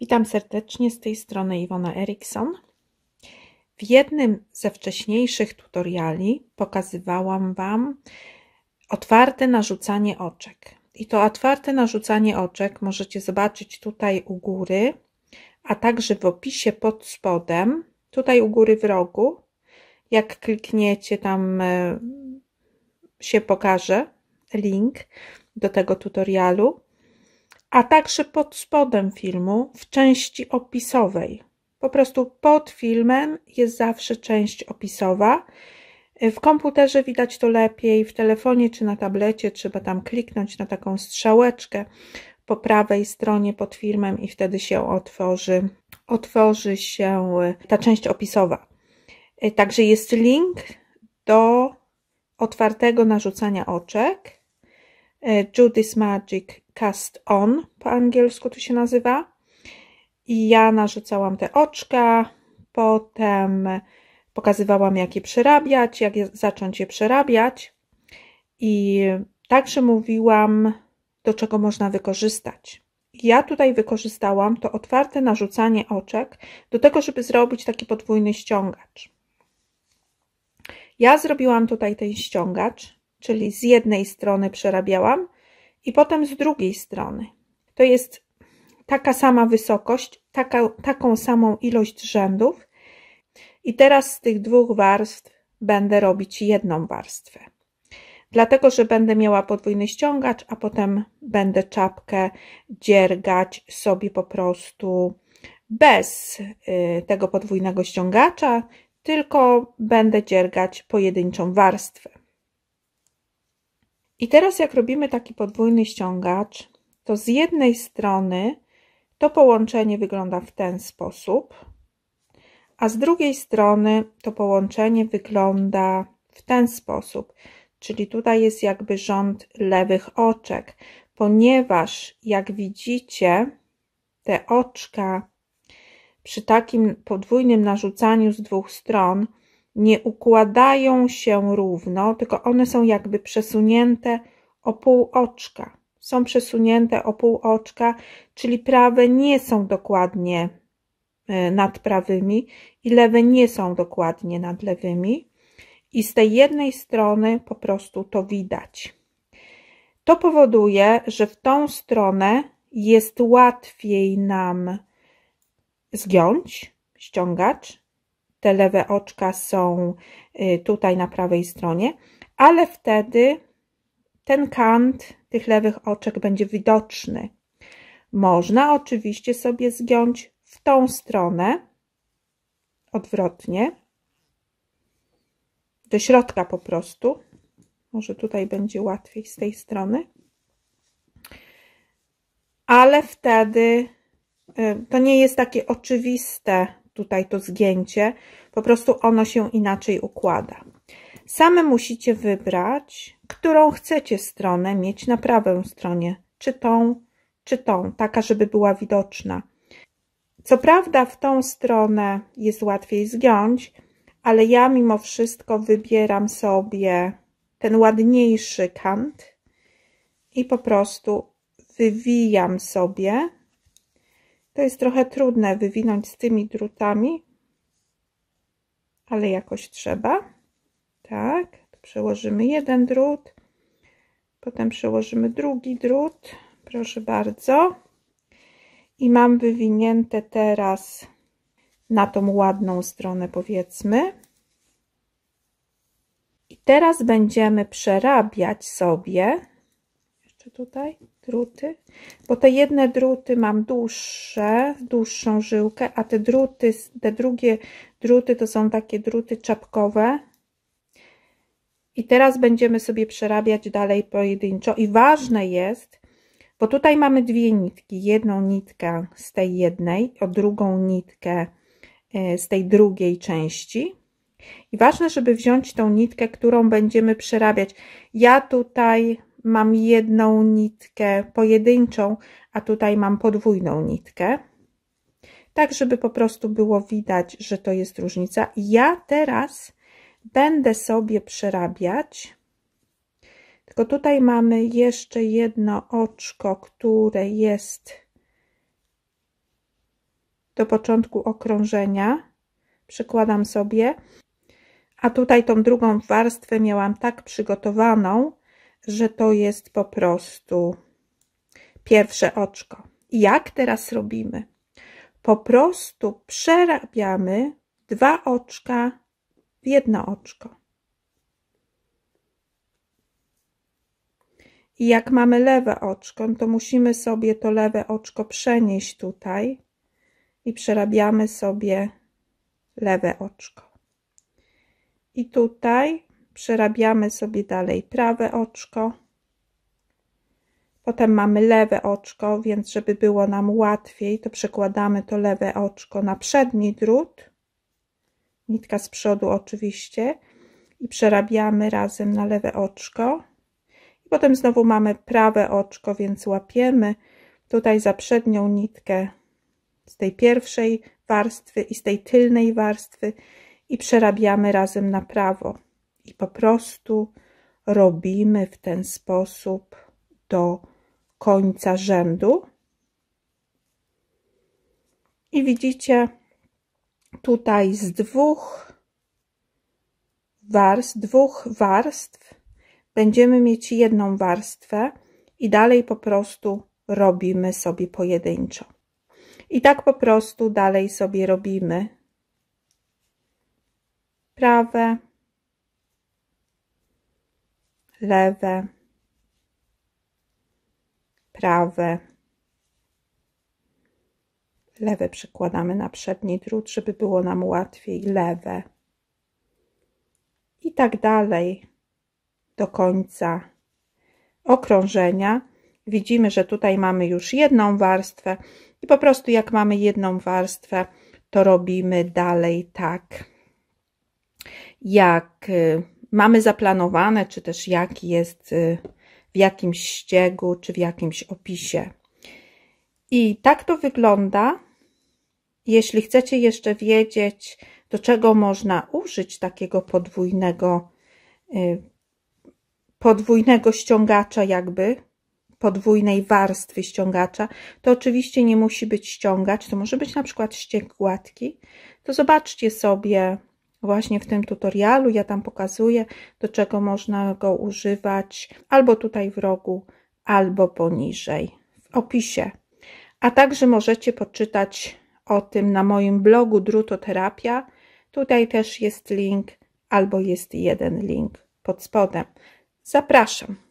Witam serdecznie z tej strony Iwona Eriksson. W jednym ze wcześniejszych tutoriali pokazywałam Wam otwarte narzucanie oczek. I to otwarte narzucanie oczek możecie zobaczyć tutaj u góry, a także w opisie pod spodem, tutaj u góry w rogu. Jak klikniecie, tam e, się pokaże link do tego tutorialu a także pod spodem filmu w części opisowej. Po prostu pod filmem jest zawsze część opisowa. W komputerze widać to lepiej, w telefonie czy na tablecie trzeba tam kliknąć na taką strzałeczkę po prawej stronie pod filmem i wtedy się otworzy, otworzy się e, ta część opisowa. E, także jest link do otwartego narzucania oczek e, Judy's Magic cast on po angielsku to się nazywa. I ja narzucałam te oczka, potem pokazywałam jak je przerabiać, jak je, zacząć je przerabiać i także mówiłam do czego można wykorzystać. Ja tutaj wykorzystałam to otwarte narzucanie oczek do tego, żeby zrobić taki podwójny ściągacz. Ja zrobiłam tutaj ten ściągacz, czyli z jednej strony przerabiałam, i potem z drugiej strony. To jest taka sama wysokość, taka, taką samą ilość rzędów i teraz z tych dwóch warstw będę robić jedną warstwę. Dlatego, że będę miała podwójny ściągacz, a potem będę czapkę dziergać sobie po prostu bez y, tego podwójnego ściągacza, tylko będę dziergać pojedynczą warstwę. I teraz jak robimy taki podwójny ściągacz, to z jednej strony to połączenie wygląda w ten sposób, a z drugiej strony to połączenie wygląda w ten sposób, czyli tutaj jest jakby rząd lewych oczek, ponieważ jak widzicie te oczka przy takim podwójnym narzucaniu z dwóch stron nie układają się równo, tylko one są jakby przesunięte o pół oczka. Są przesunięte o pół oczka, czyli prawe nie są dokładnie e, nad prawymi i lewe nie są dokładnie nad lewymi. I z tej jednej strony po prostu to widać. To powoduje, że w tą stronę jest łatwiej nam zgiąć ściągacz, te lewe oczka są y, tutaj na prawej stronie, ale wtedy ten kant tych lewych oczek będzie widoczny. Można oczywiście sobie zgiąć w tą stronę, odwrotnie, do środka po prostu. Może tutaj będzie łatwiej z tej strony. Ale wtedy y, to nie jest takie oczywiste tutaj to zgięcie, po prostu ono się inaczej układa. Same musicie wybrać, którą chcecie stronę mieć na prawej stronie, czy tą, czy tą, taka, żeby była widoczna. Co prawda w tą stronę jest łatwiej zgiąć, ale ja mimo wszystko wybieram sobie ten ładniejszy kant i po prostu wywijam sobie to jest trochę trudne wywinąć z tymi drutami, ale jakoś trzeba. Tak, przełożymy jeden drut, potem przełożymy drugi drut, proszę bardzo. I mam wywinięte teraz na tą ładną stronę powiedzmy. I teraz będziemy przerabiać sobie jeszcze tutaj druty, bo te jedne druty mam dłuższe, dłuższą żyłkę, a te druty, te drugie druty to są takie druty czapkowe. I teraz będziemy sobie przerabiać dalej pojedynczo i ważne jest, bo tutaj mamy dwie nitki, jedną nitkę z tej jednej, o drugą nitkę e, z tej drugiej części. I ważne, żeby wziąć tą nitkę, którą będziemy przerabiać. Ja tutaj mam jedną nitkę pojedynczą, a tutaj mam podwójną nitkę. Tak, żeby po prostu było widać, że to jest różnica. Ja teraz będę sobie przerabiać. Tylko tutaj mamy jeszcze jedno oczko, które jest do początku okrążenia. Przykładam sobie. A tutaj tą drugą warstwę miałam tak przygotowaną, że to jest po prostu pierwsze oczko. Jak teraz robimy? Po prostu przerabiamy dwa oczka w jedno oczko. I jak mamy lewe oczko, no to musimy sobie to lewe oczko przenieść tutaj i przerabiamy sobie lewe oczko. I tutaj przerabiamy sobie dalej prawe oczko. Potem mamy lewe oczko, więc żeby było nam łatwiej, to przekładamy to lewe oczko na przedni drut. Nitka z przodu oczywiście. I przerabiamy razem na lewe oczko. I potem znowu mamy prawe oczko, więc łapiemy tutaj za przednią nitkę z tej pierwszej warstwy i z tej tylnej warstwy i przerabiamy razem na prawo i po prostu robimy w ten sposób do końca rzędu. I widzicie, tutaj z dwóch warstw, dwóch warstw będziemy mieć jedną warstwę i dalej po prostu robimy sobie pojedynczo. I tak po prostu dalej sobie robimy prawe, lewe, prawe. Lewe przykładamy na przedni drut, żeby było nam łatwiej, lewe. I tak dalej do końca okrążenia. Widzimy, że tutaj mamy już jedną warstwę i po prostu jak mamy jedną warstwę, to robimy dalej tak, jak y, mamy zaplanowane, czy też jaki jest y, w jakimś ściegu, czy w jakimś opisie. I tak to wygląda. Jeśli chcecie jeszcze wiedzieć, do czego można użyć takiego podwójnego, y, podwójnego ściągacza jakby, podwójnej warstwy ściągacza, to oczywiście nie musi być ściągacz, to może być na przykład ściek gładki, to zobaczcie sobie Właśnie w tym tutorialu ja tam pokazuję, do czego można go używać albo tutaj w rogu, albo poniżej w opisie. A także możecie poczytać o tym na moim blogu Drutoterapia. Tutaj też jest link albo jest jeden link pod spodem. Zapraszam.